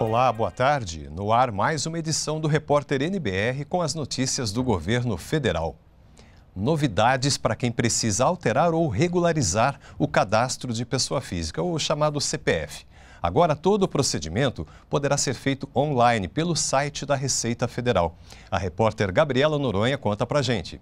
Olá, boa tarde. No ar, mais uma edição do Repórter NBR com as notícias do governo federal novidades para quem precisa alterar ou regularizar o cadastro de pessoa física, o chamado CPF. Agora, todo o procedimento poderá ser feito online pelo site da Receita Federal. A repórter Gabriela Noronha conta a gente.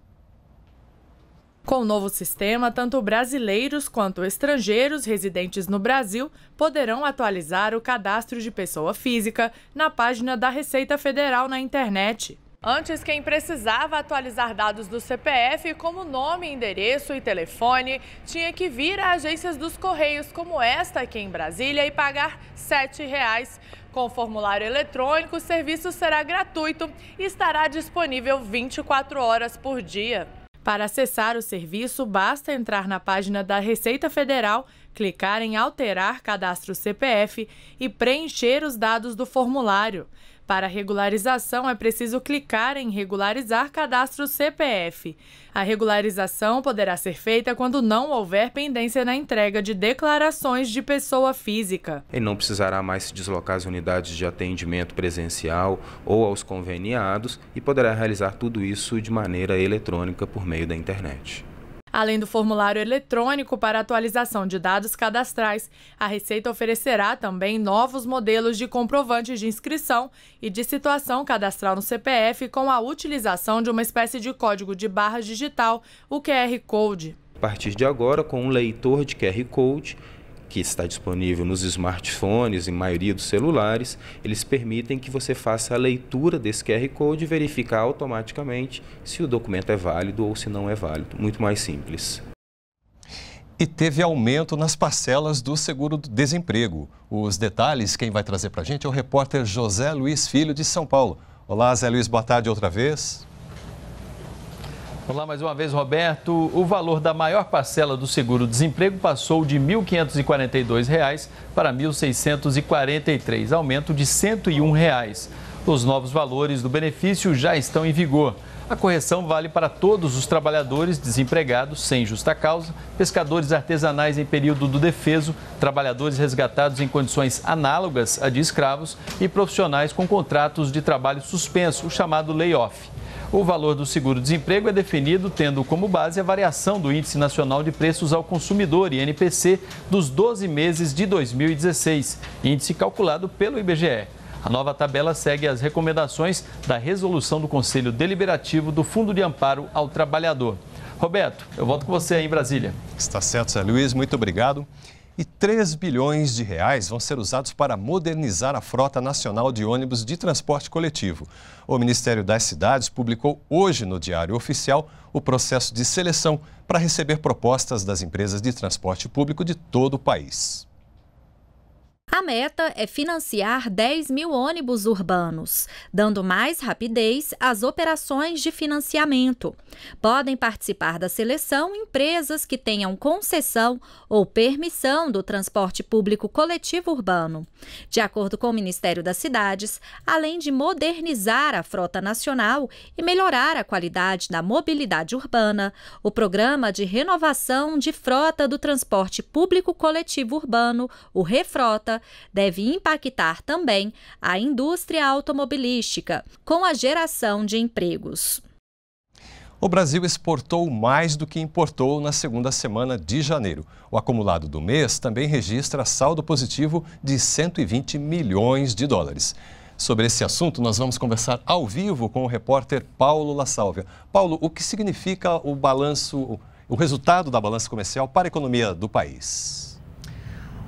Com o novo sistema, tanto brasileiros quanto estrangeiros residentes no Brasil poderão atualizar o cadastro de pessoa física na página da Receita Federal na internet. Antes, quem precisava atualizar dados do CPF, como nome, endereço e telefone, tinha que vir a agências dos Correios, como esta aqui em Brasília, e pagar R$ 7,00. Com formulário eletrônico, o serviço será gratuito e estará disponível 24 horas por dia. Para acessar o serviço, basta entrar na página da Receita Federal, clicar em Alterar Cadastro CPF e preencher os dados do formulário. Para regularização, é preciso clicar em Regularizar Cadastro CPF. A regularização poderá ser feita quando não houver pendência na entrega de declarações de pessoa física. E não precisará mais se deslocar às unidades de atendimento presencial ou aos conveniados e poderá realizar tudo isso de maneira eletrônica por meio da internet. Além do formulário eletrônico para atualização de dados cadastrais, a Receita oferecerá também novos modelos de comprovantes de inscrição e de situação cadastral no CPF com a utilização de uma espécie de código de barras digital, o QR Code. A partir de agora, com um leitor de QR Code, que está disponível nos smartphones e maioria dos celulares, eles permitem que você faça a leitura desse QR Code e verificar automaticamente se o documento é válido ou se não é válido. Muito mais simples. E teve aumento nas parcelas do seguro-desemprego. Os detalhes quem vai trazer para a gente é o repórter José Luiz Filho, de São Paulo. Olá, Zé Luiz, boa tarde outra vez. Olá mais uma vez, Roberto. O valor da maior parcela do seguro-desemprego passou de R$ 1.542 para R$ 1.643, aumento de R$ 101. Reais. Os novos valores do benefício já estão em vigor. A correção vale para todos os trabalhadores desempregados sem justa causa, pescadores artesanais em período do defeso, trabalhadores resgatados em condições análogas à de escravos e profissionais com contratos de trabalho suspenso, o chamado layoff. O valor do seguro-desemprego é definido tendo como base a variação do Índice Nacional de Preços ao Consumidor, INPC, dos 12 meses de 2016, índice calculado pelo IBGE. A nova tabela segue as recomendações da resolução do Conselho Deliberativo do Fundo de Amparo ao Trabalhador. Roberto, eu volto com você aí em Brasília. Está certo, Zé Luiz, muito obrigado e 3 bilhões de reais vão ser usados para modernizar a frota nacional de ônibus de transporte coletivo. O Ministério das Cidades publicou hoje no Diário Oficial o processo de seleção para receber propostas das empresas de transporte público de todo o país. A meta é financiar 10 mil ônibus urbanos, dando mais rapidez às operações de financiamento. Podem participar da seleção empresas que tenham concessão ou permissão do transporte público coletivo urbano. De acordo com o Ministério das Cidades, além de modernizar a frota nacional e melhorar a qualidade da mobilidade urbana, o programa de renovação de frota do transporte público coletivo urbano, o Refrota, deve impactar também a indústria automobilística, com a geração de empregos. O Brasil exportou mais do que importou na segunda semana de janeiro. O acumulado do mês também registra saldo positivo de 120 milhões de dólares. Sobre esse assunto, nós vamos conversar ao vivo com o repórter Paulo La Sálvia. Paulo, o que significa o balanço, o resultado da balança comercial para a economia do país?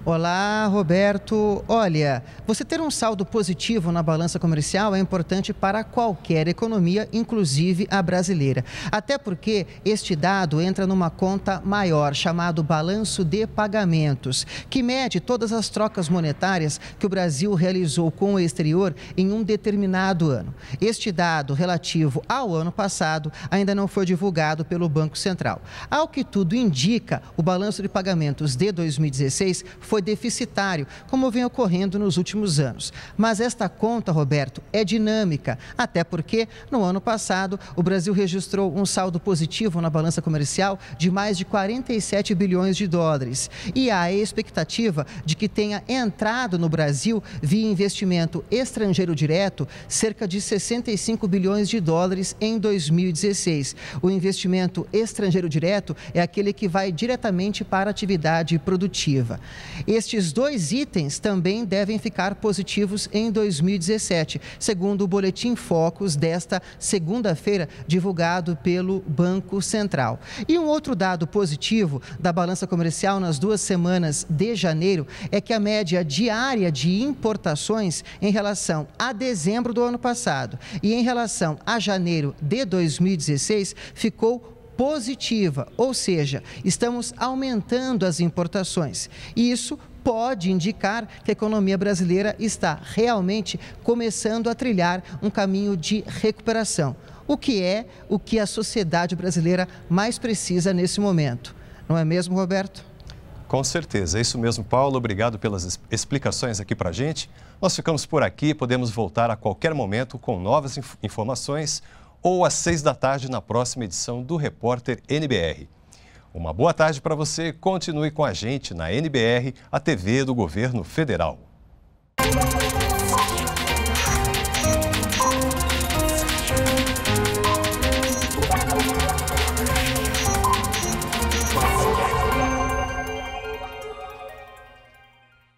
Olá, Roberto. Olha, você ter um saldo positivo na balança comercial é importante para qualquer economia, inclusive a brasileira. Até porque este dado entra numa conta maior, chamado balanço de pagamentos, que mede todas as trocas monetárias que o Brasil realizou com o exterior em um determinado ano. Este dado relativo ao ano passado ainda não foi divulgado pelo Banco Central. Ao que tudo indica, o balanço de pagamentos de 2016 foi foi deficitário, como vem ocorrendo nos últimos anos. Mas esta conta, Roberto, é dinâmica, até porque no ano passado o Brasil registrou um saldo positivo na balança comercial de mais de 47 bilhões de dólares. E há a expectativa de que tenha entrado no Brasil via investimento estrangeiro direto cerca de 65 bilhões de dólares em 2016. O investimento estrangeiro direto é aquele que vai diretamente para a atividade produtiva. Estes dois itens também devem ficar positivos em 2017, segundo o boletim Focus desta segunda-feira, divulgado pelo Banco Central. E um outro dado positivo da balança comercial nas duas semanas de janeiro é que a média diária de importações em relação a dezembro do ano passado e em relação a janeiro de 2016 ficou positiva, ou seja, estamos aumentando as importações. E isso pode indicar que a economia brasileira está realmente começando a trilhar um caminho de recuperação, o que é o que a sociedade brasileira mais precisa nesse momento. Não é mesmo, Roberto? Com certeza, é isso mesmo, Paulo. Obrigado pelas explicações aqui para gente. Nós ficamos por aqui, podemos voltar a qualquer momento com novas informações ou às seis da tarde na próxima edição do Repórter NBR. Uma boa tarde para você. Continue com a gente na NBR, a TV do Governo Federal.